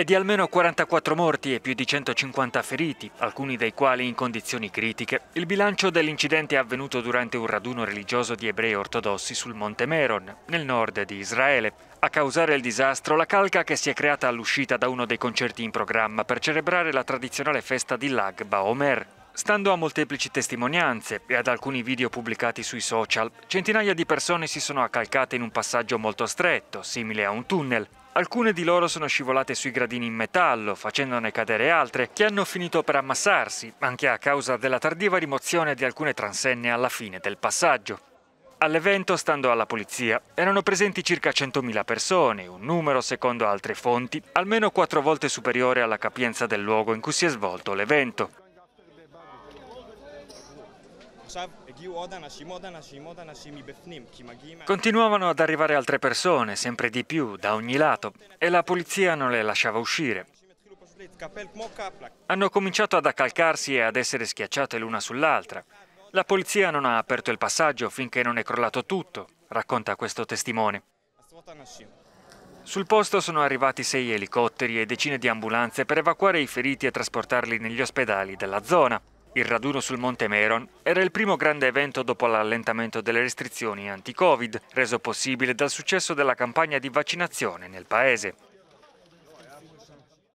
e di almeno 44 morti e più di 150 feriti, alcuni dei quali in condizioni critiche. Il bilancio dell'incidente è avvenuto durante un raduno religioso di ebrei ortodossi sul Monte Meron, nel nord di Israele. A causare il disastro la calca che si è creata all'uscita da uno dei concerti in programma per celebrare la tradizionale festa di Lag Baomer, Stando a molteplici testimonianze e ad alcuni video pubblicati sui social, centinaia di persone si sono accalcate in un passaggio molto stretto, simile a un tunnel, Alcune di loro sono scivolate sui gradini in metallo, facendone cadere altre, che hanno finito per ammassarsi, anche a causa della tardiva rimozione di alcune transenne alla fine del passaggio. All'evento, stando alla polizia, erano presenti circa 100.000 persone, un numero, secondo altre fonti, almeno quattro volte superiore alla capienza del luogo in cui si è svolto l'evento. Continuavano ad arrivare altre persone, sempre di più, da ogni lato, e la polizia non le lasciava uscire. Hanno cominciato ad accalcarsi e ad essere schiacciate l'una sull'altra. La polizia non ha aperto il passaggio finché non è crollato tutto, racconta questo testimone. Sul posto sono arrivati sei elicotteri e decine di ambulanze per evacuare i feriti e trasportarli negli ospedali della zona. Il raduno sul Monte Meron era il primo grande evento dopo l'allentamento delle restrizioni anti-Covid, reso possibile dal successo della campagna di vaccinazione nel paese.